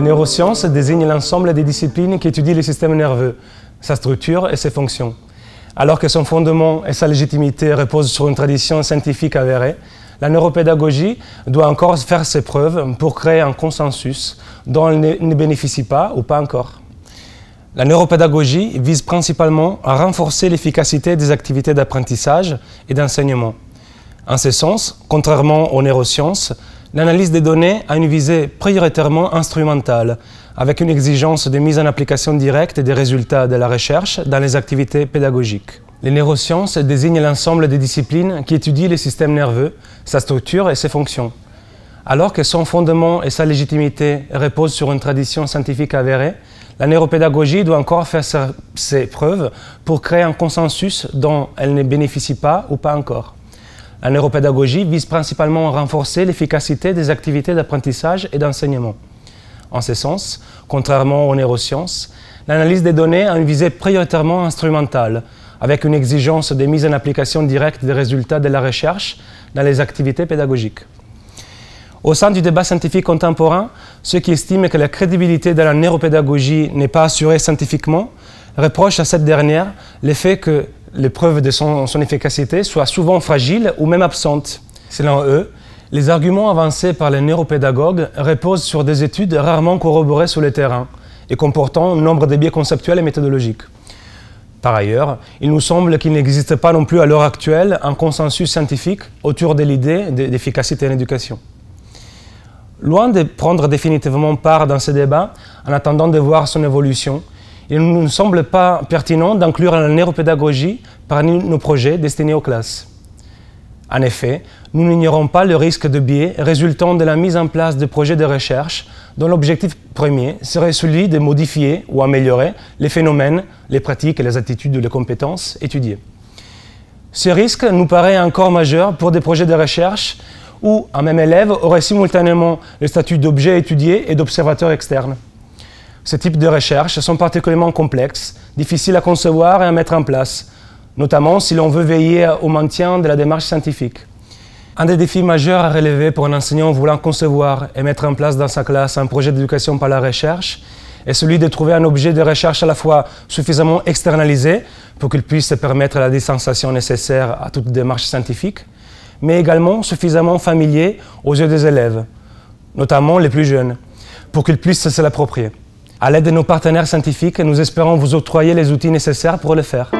Les neurosciences désignent l'ensemble des disciplines qui étudient le système nerveux, sa structure et ses fonctions. Alors que son fondement et sa légitimité reposent sur une tradition scientifique avérée, la neuropédagogie doit encore faire ses preuves pour créer un consensus dont elle ne bénéficie pas ou pas encore. La neuropédagogie vise principalement à renforcer l'efficacité des activités d'apprentissage et d'enseignement. En ce sens, contrairement aux neurosciences, L'analyse des données a une visée prioritairement instrumentale, avec une exigence de mise en application directe des résultats de la recherche dans les activités pédagogiques. Les neurosciences désignent l'ensemble des disciplines qui étudient le système nerveux, sa structure et ses fonctions. Alors que son fondement et sa légitimité reposent sur une tradition scientifique avérée, la neuropédagogie doit encore faire ses preuves pour créer un consensus dont elle ne bénéficie pas ou pas encore. La neuropédagogie vise principalement à renforcer l'efficacité des activités d'apprentissage et d'enseignement. En ce sens, contrairement aux neurosciences, l'analyse des données a une visée prioritairement instrumentale, avec une exigence de mise en application directe des résultats de la recherche dans les activités pédagogiques. Au sein du débat scientifique contemporain, ceux qui estiment que la crédibilité de la neuropédagogie n'est pas assurée scientifiquement reprochent à cette dernière l'effet que les preuves de son, efficacité soient souvent fragiles ou même absentes. Selon eux, les arguments avancés par les neuropédagogues reposent sur des études rarement corroborées sur le terrain et comportant nombre de biais conceptuels et méthodologiques. Par ailleurs, il nous semble qu'il n'existe pas non plus à l'heure actuelle un consensus scientifique autour de l'idée d'efficacité en éducation. Loin de prendre définitivement part dans ce débat, en attendant de voir son évolution, il ne nous semble pas pertinent d'inclure la neuropédagogie parmi nos projets destinés aux classes. En effet, nous n'ignorons pas le risque de biais résultant de la mise en place de projets de recherche dont l'objectif premier serait celui de modifier ou améliorer les phénomènes, les pratiques et les attitudes ou les compétences étudiées. Ce risque nous paraît encore majeur pour des projets de recherche où un même élève aurait simultanément le statut d'objet étudié et d'observateur externe. Ces types de recherches sont particulièrement complexes, difficiles à concevoir et à mettre en place, notamment si l'on veut veiller au maintien de la démarche scientifique. Un des défis majeurs à relever pour un enseignant voulant concevoir et mettre en place dans sa classe un projet d'éducation par la recherche est celui de trouver un objet de recherche à la fois suffisamment externalisé pour qu'il puisse permettre la distanciation nécessaire à toute démarche scientifique, mais également suffisamment familier aux yeux des élèves, notamment les plus jeunes, pour qu'ils puissent se l'approprier. À l'aide de nos partenaires scientifiques, nous espérons vous octroyer les outils nécessaires pour le faire.